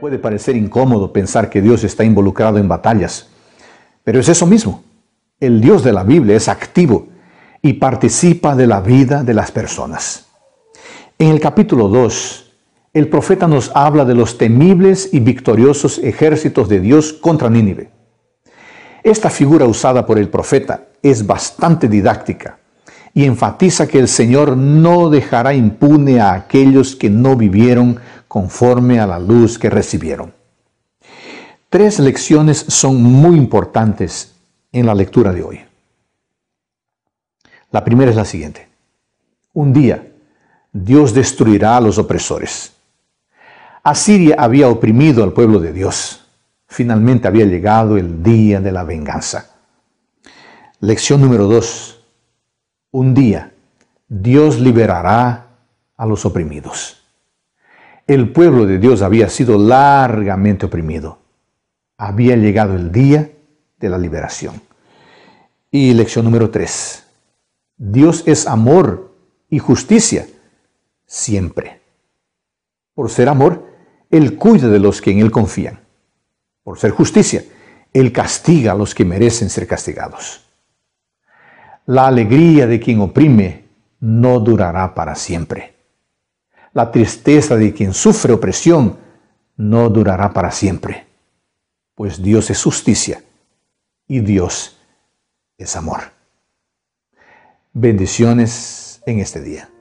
Puede parecer incómodo pensar que Dios está involucrado en batallas, pero es eso mismo. El Dios de la Biblia es activo y participa de la vida de las personas. En el capítulo 2, el profeta nos habla de los temibles y victoriosos ejércitos de Dios contra Nínive. Esta figura usada por el profeta es bastante didáctica y enfatiza que el Señor no dejará impune a aquellos que no vivieron conforme a la luz que recibieron. Tres lecciones son muy importantes en la lectura de hoy. La primera es la siguiente. Un día Dios destruirá a los opresores. Asiria había oprimido al pueblo de Dios. Finalmente había llegado el día de la venganza. Lección número dos un día Dios liberará a los oprimidos. El pueblo de Dios había sido largamente oprimido. Había llegado el día de la liberación. Y lección número 3. Dios es amor y justicia siempre. Por ser amor, Él cuida de los que en Él confían. Por ser justicia, Él castiga a los que merecen ser castigados. La alegría de quien oprime no durará para siempre. La tristeza de quien sufre opresión no durará para siempre, pues Dios es justicia y Dios es amor. Bendiciones en este día.